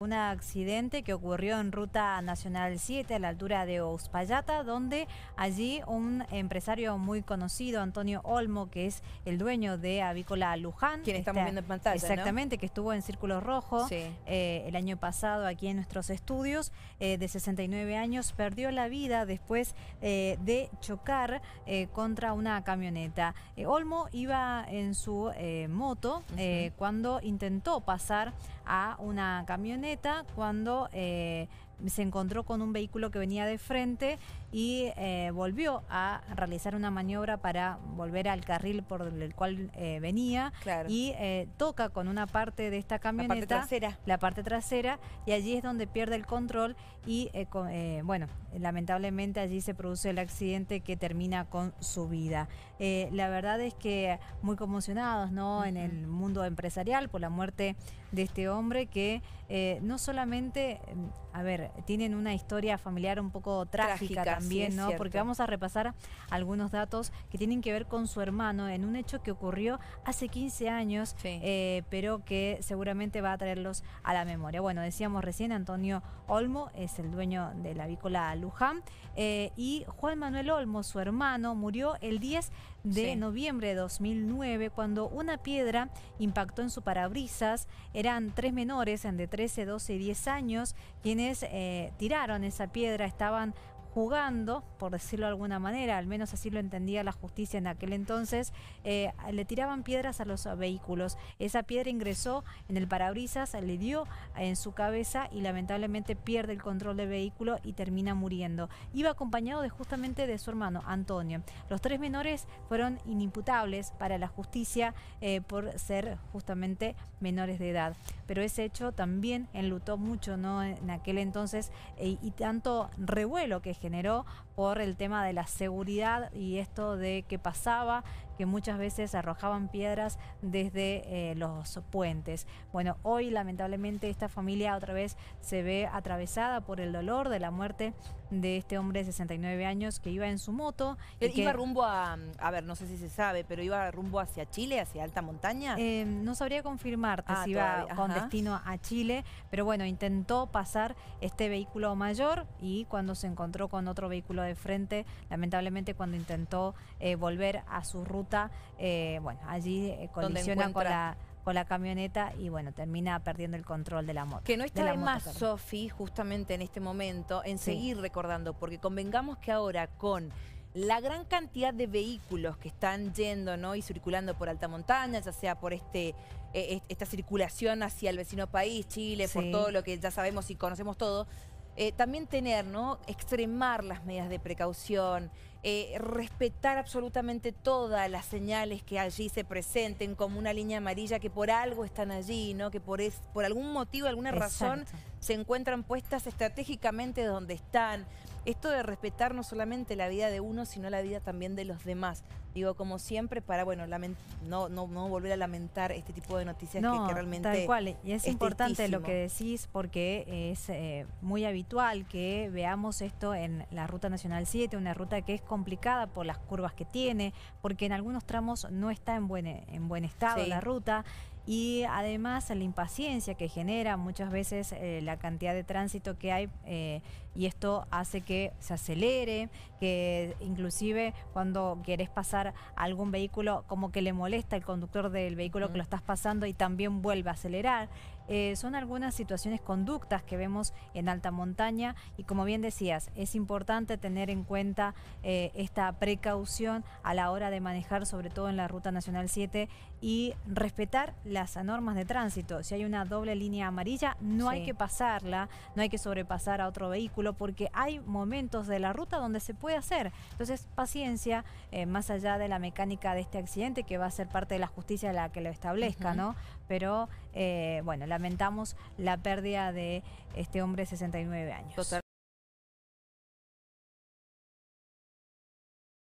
Un accidente que ocurrió en Ruta Nacional 7 a la altura de Ospallata, donde allí un empresario muy conocido, Antonio Olmo, que es el dueño de Avícola Luján. Quien estamos viendo en pantalla, Exactamente, que estuvo en Círculo Rojo eh, el año pasado aquí en nuestros estudios, eh, de 69 años, perdió la vida después eh, de chocar contra una camioneta. Olmo iba en su moto cuando intentó pasar a una camioneta cuando eh, se encontró con un vehículo que venía de frente y eh, volvió a realizar una maniobra para volver al carril por el cual eh, venía y eh, toca con una parte de esta camioneta la parte trasera, y allí es donde pierde el control y bueno lamentablemente allí se produce el accidente que termina con su vida la verdad es que muy conmocionados no en el mundo empresarial por la muerte de este hombre que no solamente mm, a ver tienen una historia familiar un poco trágica también, ¿no? Porque vamos a repasar algunos datos que tienen que ver con su hermano en un hecho que ocurrió hace 15 años, eh, pero que seguramente va a traerlos a la memoria. Bueno, decíamos recién, Antonio Olmo es el dueño de la avícola Luján eh, y Juan Manuel Olmo, su hermano, murió el 10 de noviembre de 2009 cuando una piedra impactó en su parabrisas. Eran tres menores de 13, 12 y 10 años quienes eh, tiraron esa piedra, estaban jugando, por decirlo de alguna manera, al menos así lo entendía la justicia en aquel entonces, eh, le tiraban piedras a los vehículos. Esa piedra ingresó en el parabrisas, le dio en su cabeza y lamentablemente pierde el control del vehículo y termina muriendo. Iba acompañado de justamente de su hermano, Antonio. Los tres menores fueron inimputables para la justicia eh, por ser justamente menores de edad. Pero ese hecho también enlutó mucho ¿no? en aquel entonces eh, y tanto revuelo que generó generó por el tema de la seguridad y esto de qué pasaba que muchas veces arrojaban piedras desde eh, los puentes. Bueno, hoy lamentablemente esta familia otra vez se ve atravesada por el dolor de la muerte de este hombre de 69 años que iba en su moto. iba rumbo a, a ver, no sé si se sabe, pero iba rumbo hacia Chile, hacia alta montaña. Eh, no sabría confirmarte ah, si iba con destino a Chile, pero bueno, intentó pasar este vehículo mayor y cuando se encontró con otro vehículo de frente, lamentablemente cuando intentó eh, volver a su ruta, eh, bueno, allí eh, colisiona con la con la camioneta y bueno, termina perdiendo el control de la moto. Que no está más, Sofi, justamente en este momento, en seguir recordando, porque convengamos que ahora con la gran cantidad de vehículos que están yendo ¿no? y circulando por alta montaña, ya sea por este, e, e, esta circulación hacia el vecino país, Chile, por todo lo que ya sabemos y conocemos todo, eh, también tener, ¿no? extremar las medidas de precaución, eh, respetar absolutamente todas las señales que allí se presenten como una línea amarilla que por algo están allí, ¿no? Que por, es, por algún motivo, alguna razón se encuentran puestas estratégicamente donde están. Esto de respetar no solamente la vida de uno, sino la vida también de los demás. Digo, como siempre, para bueno, no, no, no, volver a lamentar este tipo de noticias que, realmente. Tal cual, y es, importante lo que decís porque es eh, muy habitual que veamos esto en la Ruta Nacional 7, una ruta que es complicada por las curvas que tiene, porque en algunos tramos no está en buen, en buen estado la ruta y además la impaciencia que genera muchas veces eh, la cantidad de tránsito que hay eh, y esto hace que se acelere, que inclusive cuando querés pasar algún vehículo como que le molesta el conductor del vehículo que mm. lo estás pasando y también vuelve a acelerar. Eh, son algunas situaciones, conductas que vemos en alta montaña y como bien decías, es importante tener en cuenta eh, esta precaución a la hora de manejar, sobre todo en la Ruta Nacional 7, y respetar las normas de tránsito. Si hay una doble línea amarilla, no hay que pasarla, no hay que sobrepasar a otro vehículo porque hay momentos de la ruta donde se puede hacer. Entonces, paciencia, eh, más allá de la mecánica de este accidente que va a ser parte de la justicia la que lo establezca, ¿no? Pero, bueno, la lamentamos la pérdida de este hombre de 69 años.